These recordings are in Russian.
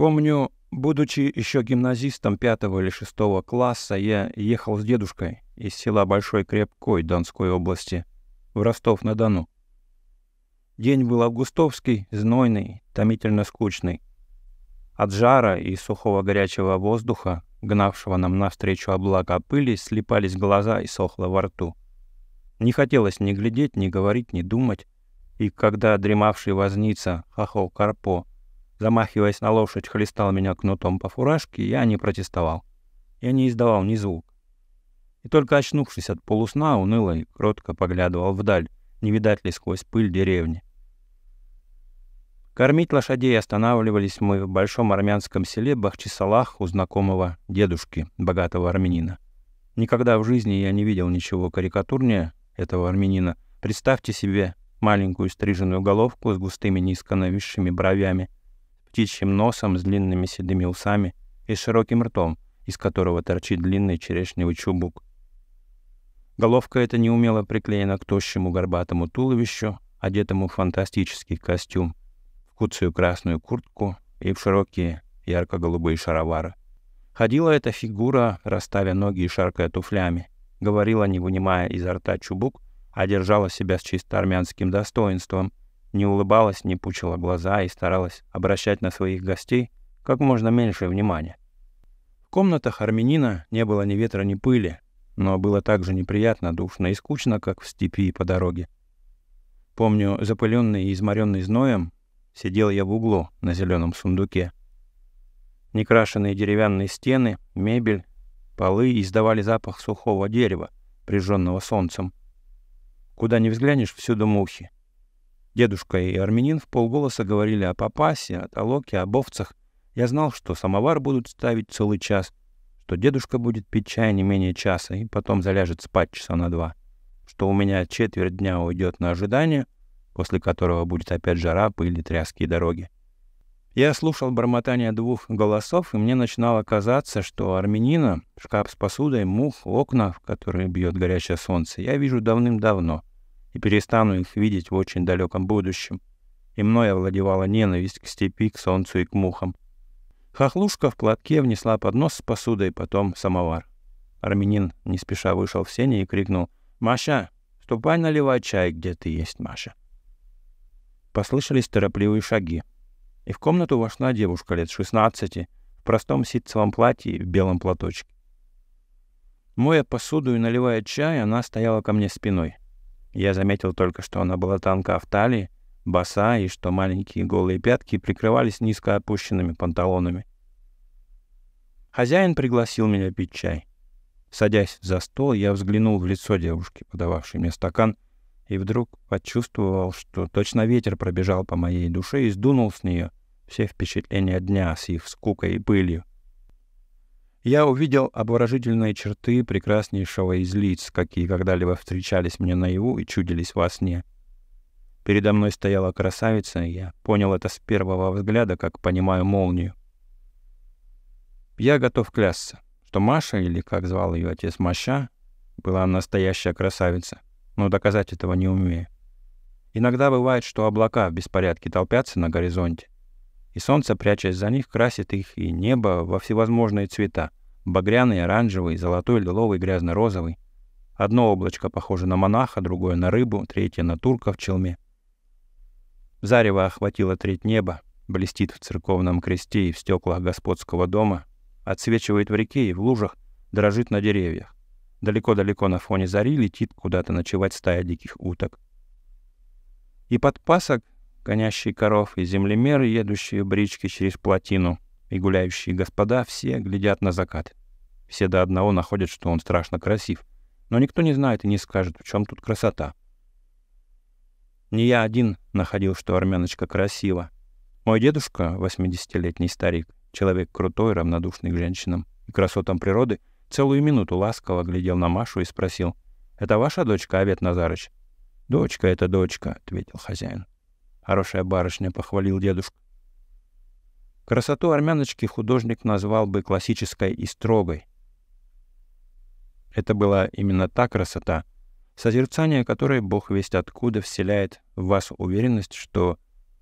Помню, будучи еще гимназистом пятого или шестого класса, я ехал с дедушкой из села Большой Крепкой Донской области в Ростов-на-Дону. День был августовский, знойный, томительно скучный. От жара и сухого горячего воздуха, гнавшего нам навстречу облака пыли, слепались глаза и сохло во рту. Не хотелось ни глядеть, ни говорить, ни думать, и когда дремавший возница, хохол Карпо, замахиваясь на лошадь, хлестал меня кнутом по фуражке, я не протестовал. Я не издавал ни звук. И только очнувшись от полусна, уныло и кротко поглядывал вдаль, не видать ли сквозь пыль деревни. Кормить лошадей останавливались мы в большом армянском селе Бахчисалах у знакомого дедушки, богатого армянина. Никогда в жизни я не видел ничего карикатурнее этого армянина. Представьте себе маленькую стриженную головку с густыми низко нависшими бровями – птичьим носом с длинными седыми усами и широким ртом, из которого торчит длинный черешневый чубук. Головка эта неумело приклеена к тощему горбатому туловищу, одетому в фантастический костюм, в куцую красную куртку и в широкие ярко-голубые шаровары. Ходила эта фигура, расставя ноги и шаркая туфлями, говорила, не вынимая изо рта чубук, а держала себя с чисто армянским достоинством, не улыбалась, не пучила глаза и старалась обращать на своих гостей как можно меньше внимания. В комнатах армянина не было ни ветра, ни пыли, но было так же неприятно, душно и скучно, как в степи и по дороге. Помню, запыленный и изморенный зноем, сидел я в углу на зеленом сундуке. Некрашенные деревянные стены, мебель, полы издавали запах сухого дерева, прижженного солнцем. Куда ни взглянешь, всюду мухи — Дедушка и армянин в полголоса говорили о папасе, о толоке, об овцах. Я знал, что самовар будут ставить целый час, что дедушка будет пить чай не менее часа и потом заляжет спать часа на два, что у меня четверть дня уйдет на ожидание, после которого будет опять жара, пыль и тряские дороги. Я слушал бормотание двух голосов, и мне начинало казаться, что армянина, шкаф с посудой, мух, окна, в которые бьет горячее солнце, я вижу давным-давно — и перестану их видеть в очень далеком будущем. И мной овладевала ненависть к степи, к солнцу и к мухам. Хохлушка в платке внесла поднос с посудой, потом самовар. Армянин не спеша вышел в сене и крикнул «Маша, ступай наливай чай, где ты есть, Маша». Послышались торопливые шаги, и в комнату вошла девушка лет 16 в простом ситцевом платье и в белом платочке. Моя посуду и наливая чай, она стояла ко мне спиной. Я заметил только, что она была танка в талии, боса и что маленькие голые пятки прикрывались низко опущенными панталонами. Хозяин пригласил меня пить чай. Садясь за стол, я взглянул в лицо девушки, подававшей мне стакан, и вдруг почувствовал, что точно ветер пробежал по моей душе и сдунул с нее все впечатления дня с их скукой и пылью. Я увидел обворожительные черты прекраснейшего из лиц, какие когда-либо встречались мне наяву и чудились во сне. Передо мной стояла красавица, и я понял это с первого взгляда, как понимаю молнию. Я готов клясться, что Маша, или как звал ее отец Маша, была настоящая красавица, но доказать этого не умею. Иногда бывает, что облака в беспорядке толпятся на горизонте, и солнце, прячась за них, красит их и небо во всевозможные цвета — багряный, оранжевый, золотой, лиловый, грязно-розовый. Одно облачко похоже на монаха, другое на рыбу, третье на турка в челме. Зарево охватило треть неба, блестит в церковном кресте и в стеклах господского дома, отсвечивает в реке и в лужах, дрожит на деревьях. Далеко-далеко на фоне зари летит куда-то ночевать стая диких уток. И под пасок гонящие коров, и землемеры, едущие брички через плотину, и гуляющие господа, все глядят на закат. Все до одного находят, что он страшно красив. Но никто не знает и не скажет, в чем тут красота. Не я один находил, что армяночка красива. Мой дедушка, 80-летний старик, человек крутой, равнодушный к женщинам и красотам природы, целую минуту ласково глядел на Машу и спросил, «Это ваша дочка, Авет Назарыч?» «Дочка это дочка», — ответил хозяин. Хорошая барышня, — похвалил дедушка. Красоту армяночки художник назвал бы классической и строгой. Это была именно та красота, созерцание которой Бог весть откуда вселяет в вас уверенность, что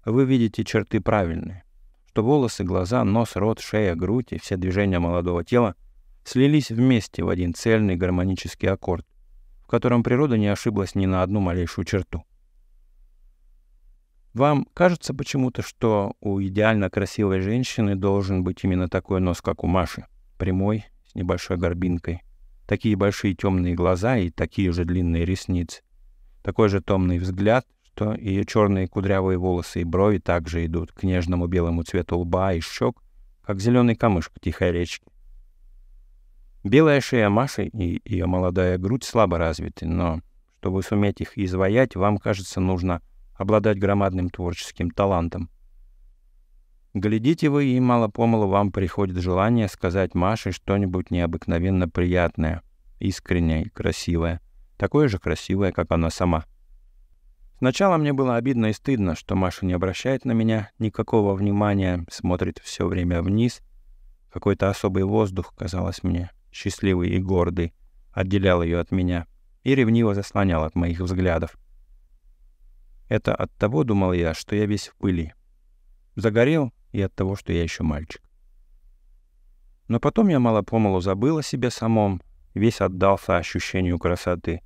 вы видите черты правильные, что волосы, глаза, нос, рот, шея, грудь и все движения молодого тела слились вместе в один цельный гармонический аккорд, в котором природа не ошиблась ни на одну малейшую черту. Вам кажется почему-то, что у идеально красивой женщины должен быть именно такой нос, как у Маши, прямой, с небольшой горбинкой, такие большие темные глаза и такие же длинные ресницы, такой же томный взгляд, что ее черные кудрявые волосы и брови также идут к нежному белому цвету лба и щек, как зеленый камыш к тихой речке. Белая шея Маши и ее молодая грудь слабо развиты, но чтобы суметь их изваять, вам, кажется, нужно обладать громадным творческим талантом. Глядите вы, и мало-помалу вам приходит желание сказать Маше что-нибудь необыкновенно приятное, искреннее и красивое, такое же красивое, как она сама. Сначала мне было обидно и стыдно, что Маша не обращает на меня никакого внимания, смотрит все время вниз. Какой-то особый воздух, казалось мне, счастливый и гордый, отделял ее от меня и ревниво заслонял от моих взглядов. Это от того, думал я, что я весь в пыли. Загорел и от того, что я еще мальчик. Но потом я мало-помалу забыл о себе самом, весь отдался ощущению красоты.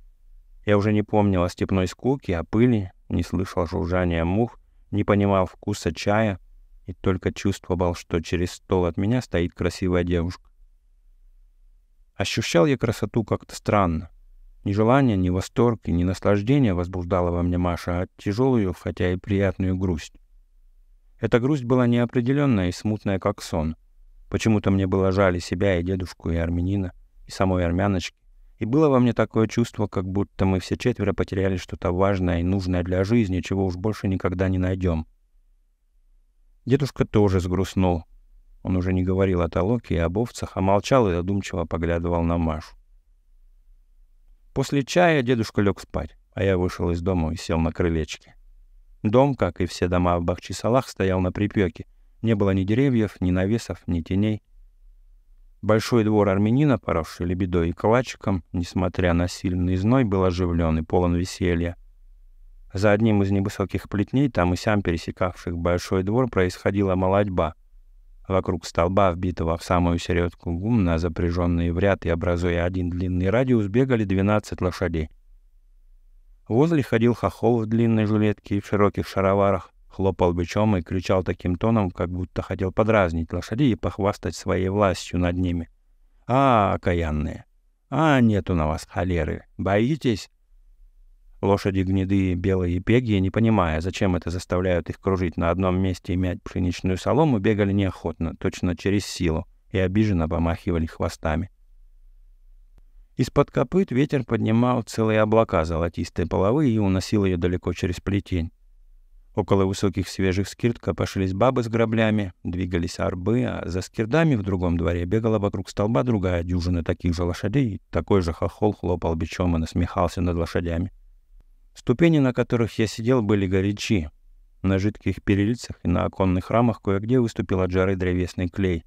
Я уже не помнил о степной скуке, о пыли, не слышал жужжания мух, не понимал вкуса чая и только чувствовал, что через стол от меня стоит красивая девушка. Ощущал я красоту как-то странно. Ни желание, ни восторг и ни наслаждение возбуждало во мне Маша, а тяжелую, хотя и приятную грусть. Эта грусть была неопределенная и смутная, как сон. Почему-то мне было жаль и себя, и дедушку, и армянина, и самой армяночки. И было во мне такое чувство, как будто мы все четверо потеряли что-то важное и нужное для жизни, чего уж больше никогда не найдем. Дедушка тоже сгрустнул. Он уже не говорил о толоке и об овцах, а молчал и задумчиво поглядывал на Машу. После чая дедушка лег спать, а я вышел из дома и сел на крылечке. Дом, как и все дома в Бахчисалах, стоял на припеке. Не было ни деревьев, ни навесов, ни теней. Большой двор армянина, поросший лебедой и калачиком, несмотря на сильный зной, был оживлен и полон веселья. За одним из невысоких плетней, там и сям пересекавших большой двор, происходила молодьба — вокруг столба, вбитого в самую середку гумна, запряженные в ряд и образуя один длинный радиус, бегали 12 лошадей. Возле ходил хохол в длинной жилетке и в широких шароварах, хлопал бичом и кричал таким тоном, как будто хотел подразнить лошадей и похвастать своей властью над ними. «А, окаянные! А, нету на вас холеры! Боитесь? Лошади гнедые, белые и пегие, не понимая, зачем это заставляют их кружить на одном месте и мять пшеничную солому, бегали неохотно, точно через силу, и обиженно помахивали хвостами. Из-под копыт ветер поднимал целые облака золотистой половы и уносил ее далеко через плетень. Около высоких свежих скирт копошились бабы с граблями, двигались арбы, а за скирдами в другом дворе бегала вокруг столба другая дюжина таких же лошадей, такой же хохол хлопал бичом и насмехался над лошадями. Ступени, на которых я сидел, были горячи. На жидких перильцах и на оконных рамах кое-где выступил от жары древесный клей.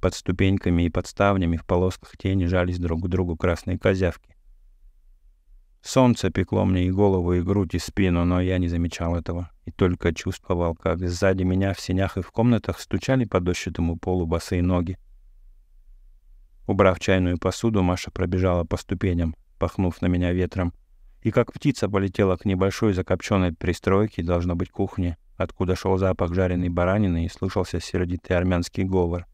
Под ступеньками и под ставнями в полосках тени жались друг к другу красные козявки. Солнце пекло мне и голову, и грудь, и спину, но я не замечал этого и только чувствовал, как сзади меня в сенях и в комнатах стучали по дощатому полу босые ноги. Убрав чайную посуду, Маша пробежала по ступеням, пахнув на меня ветром — и как птица полетела к небольшой закопченной пристройке, должно быть, кухне, откуда шел запах жареной баранины и слышался сердитый армянский говор.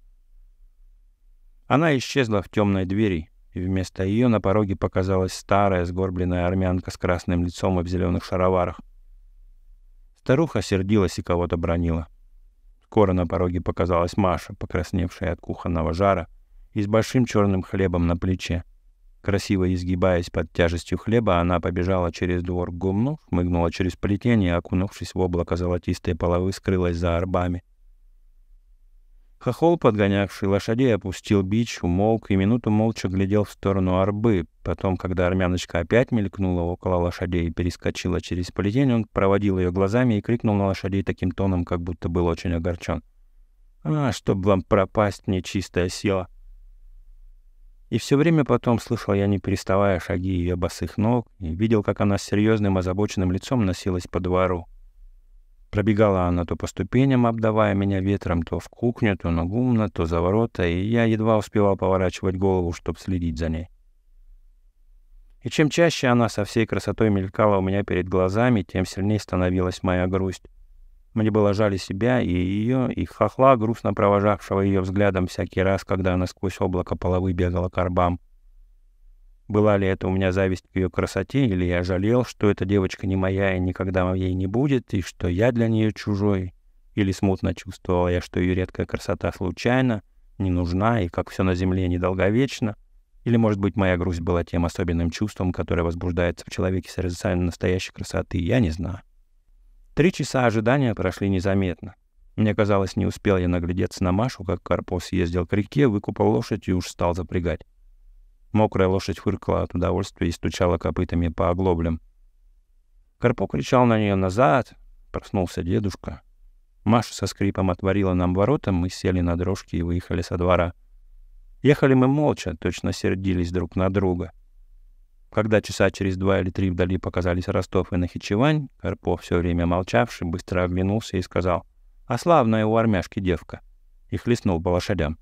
Она исчезла в темной двери, и вместо ее на пороге показалась старая сгорбленная армянка с красным лицом и в зеленых шароварах. Старуха сердилась и кого-то бронила. Скоро на пороге показалась Маша, покрасневшая от кухонного жара и с большим черным хлебом на плече. Красиво изгибаясь под тяжестью хлеба, она побежала через двор к гумну, шмыгнула через плетение, окунувшись в облако золотистой половы, скрылась за арбами. Хохол, подгонявший лошадей, опустил бич, умолк и минуту молча глядел в сторону арбы. Потом, когда армяночка опять мелькнула около лошадей и перескочила через плетень, он проводил ее глазами и крикнул на лошадей таким тоном, как будто был очень огорчен. «А, чтоб вам пропасть, нечистая сила!» И все время потом слышал я, не переставая, шаги ее босых ног, и видел, как она с серьезным озабоченным лицом носилась по двору. Пробегала она то по ступеням, обдавая меня ветром, то в кухню, то на гумно, то за ворота, и я едва успевал поворачивать голову, чтобы следить за ней. И чем чаще она со всей красотой мелькала у меня перед глазами, тем сильнее становилась моя грусть. Мне было жаль себя, и ее, и хохла, грустно провожавшего ее взглядом всякий раз, когда она сквозь облако половы бегала к арбам. Была ли это у меня зависть к ее красоте, или я жалел, что эта девочка не моя и никогда ей не будет, и что я для нее чужой, или смутно чувствовал я, что ее редкая красота случайна, не нужна и, как все на земле, недолговечно, или, может быть, моя грусть была тем особенным чувством, которое возбуждается в человеке созерцанием настоящей красоты, я не знаю. Три часа ожидания прошли незаметно. Мне казалось, не успел я наглядеться на Машу, как Карпов съездил к реке, выкупал лошадь и уж стал запрягать. Мокрая лошадь фыркала от удовольствия и стучала копытами по оглоблям. Карпо кричал на нее «Назад!» Проснулся дедушка. Маша со скрипом отворила нам ворота, мы сели на дрожки и выехали со двора. Ехали мы молча, точно сердились друг на друга — когда часа через два или три вдали показались Ростов и Нахичевань, Карпов, все время молчавший, быстро оглянулся и сказал «А славная у армяшки девка!» и хлестнул по лошадям.